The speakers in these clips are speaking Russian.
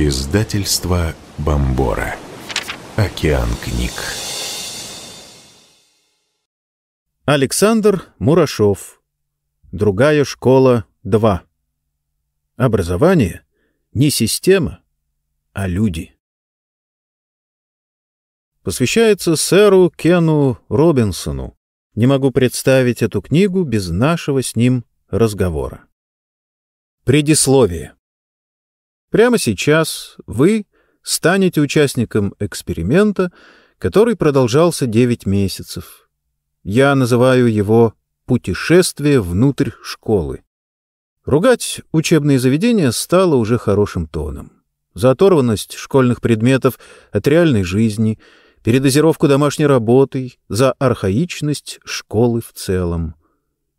Издательство Бомбора. Океан книг. Александр Мурашов. Другая школа 2. Образование не система, а люди. Посвящается сэру Кену Робинсону. Не могу представить эту книгу без нашего с ним разговора. Предисловие. Прямо сейчас вы станете участником эксперимента, который продолжался 9 месяцев. Я называю его «путешествие внутрь школы». Ругать учебные заведения стало уже хорошим тоном. За оторванность школьных предметов от реальной жизни, передозировку домашней работой, за архаичность школы в целом —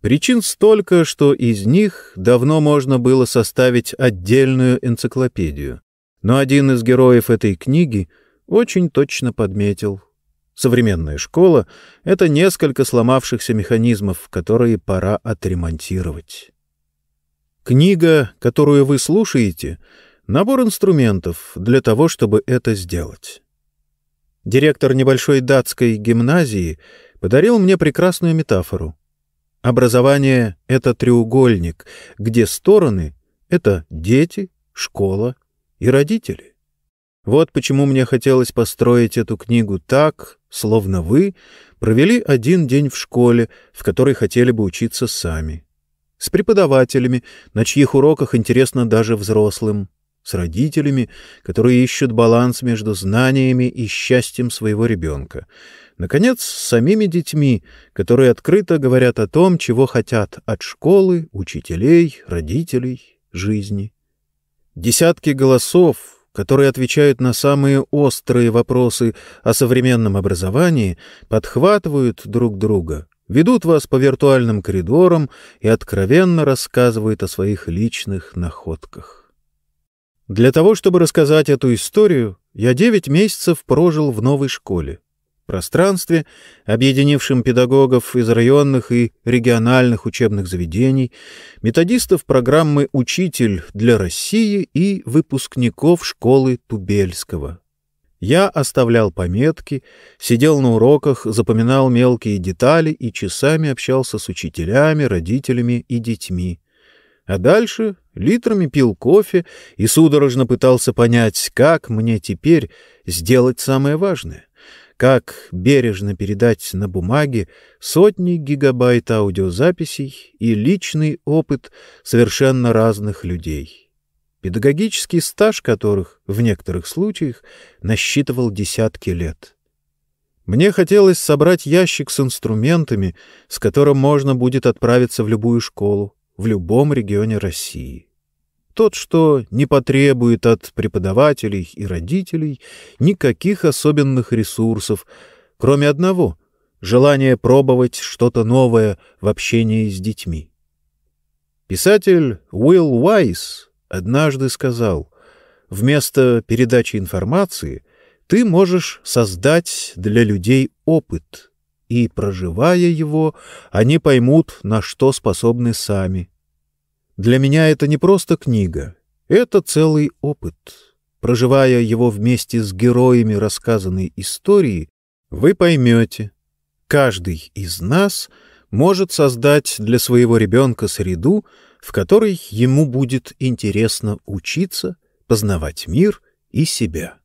Причин столько, что из них давно можно было составить отдельную энциклопедию. Но один из героев этой книги очень точно подметил. Современная школа — это несколько сломавшихся механизмов, которые пора отремонтировать. Книга, которую вы слушаете, — набор инструментов для того, чтобы это сделать. Директор небольшой датской гимназии подарил мне прекрасную метафору — Образование — это треугольник, где стороны — это дети, школа и родители. Вот почему мне хотелось построить эту книгу так, словно вы провели один день в школе, в которой хотели бы учиться сами. С преподавателями, на чьих уроках интересно даже взрослым с родителями, которые ищут баланс между знаниями и счастьем своего ребенка. Наконец, с самими детьми, которые открыто говорят о том, чего хотят от школы, учителей, родителей, жизни. Десятки голосов, которые отвечают на самые острые вопросы о современном образовании, подхватывают друг друга, ведут вас по виртуальным коридорам и откровенно рассказывают о своих личных находках. Для того, чтобы рассказать эту историю, я 9 месяцев прожил в новой школе. Пространстве, объединившем педагогов из районных и региональных учебных заведений, методистов программы «Учитель для России» и выпускников школы Тубельского. Я оставлял пометки, сидел на уроках, запоминал мелкие детали и часами общался с учителями, родителями и детьми. А дальше Литрами пил кофе и судорожно пытался понять, как мне теперь сделать самое важное. Как бережно передать на бумаге сотни гигабайт аудиозаписей и личный опыт совершенно разных людей. Педагогический стаж которых, в некоторых случаях, насчитывал десятки лет. Мне хотелось собрать ящик с инструментами, с которым можно будет отправиться в любую школу, в любом регионе России тот, что не потребует от преподавателей и родителей никаких особенных ресурсов, кроме одного — желания пробовать что-то новое в общении с детьми. Писатель Уилл Уайс однажды сказал, вместо передачи информации ты можешь создать для людей опыт, и, проживая его, они поймут, на что способны сами — для меня это не просто книга, это целый опыт. Проживая его вместе с героями рассказанной истории, вы поймете, каждый из нас может создать для своего ребенка среду, в которой ему будет интересно учиться, познавать мир и себя.